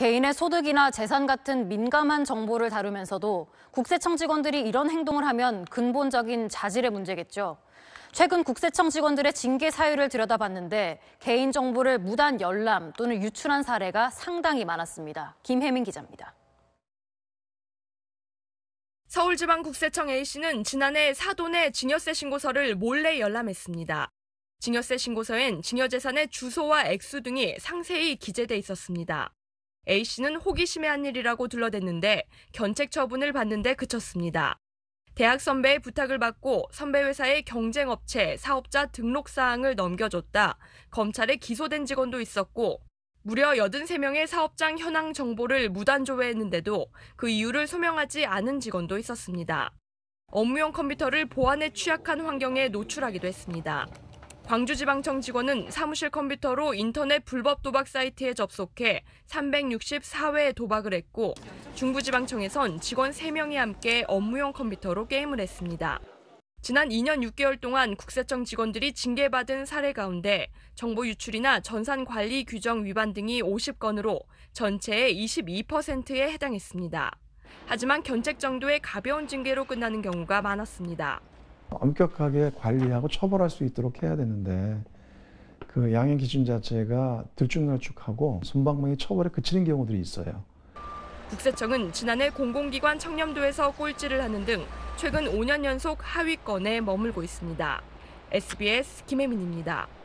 개인의 소득이나 재산 같은 민감한 정보를 다루면서도 국세청 직원들이 이런 행동을 하면 근본적인 자질의 문제겠죠. 최근 국세청 직원들의 징계 사유를 들여다봤는데 개인 정보를 무단 열람 또는 유출한 사례가 상당히 많았습니다. 김혜민 기자입니다. 서울지방국세청 A씨는 지난해 사돈의 증여세 신고서를 몰래 열람했습니다. 증여세 신고서엔 증여재산의 주소와 액수 등이 상세히 기재돼 있었습니다. A씨는 호기심에 한 일이라고 둘러댔는데 견책 처분을 받는데 그쳤습니다. 대학 선배의 부탁을 받고 선배 회사의 경쟁업체 사업자 등록 사항을 넘겨줬다. 검찰에 기소된 직원도 있었고 무려 83명의 사업장 현황 정보를 무단 조회했는데도 그 이유를 소명하지 않은 직원도 있었습니다. 업무용 컴퓨터를 보안에 취약한 환경에 노출하기도 했습니다. 광주지방청 직원은 사무실 컴퓨터로 인터넷 불법 도박 사이트에 접속해 364회 도박을 했고 중부지방청에선 직원 3명이 함께 업무용 컴퓨터로 게임을 했습니다. 지난 2년 6개월 동안 국세청 직원들이 징계받은 사례 가운데 정보 유출이나 전산 관리 규정 위반 등이 50건으로 전체의 22%에 해당했습니다. 하지만 견책 정도의 가벼운 징계로 끝나는 경우가 많았습니다. 엄격하게 관리하고 처벌할 수 있도록 해야 되는데 그 양형 기준 자체가 들쭉날쭉하고 손방망이 처벌에 그치는 경우들이 있어요. 국세청은 지난해 공공기관 청렴도에서 꼴찌를 하는 등 최근 5년 연속 하위권에 머물고 있습니다. SBS 김혜민입니다.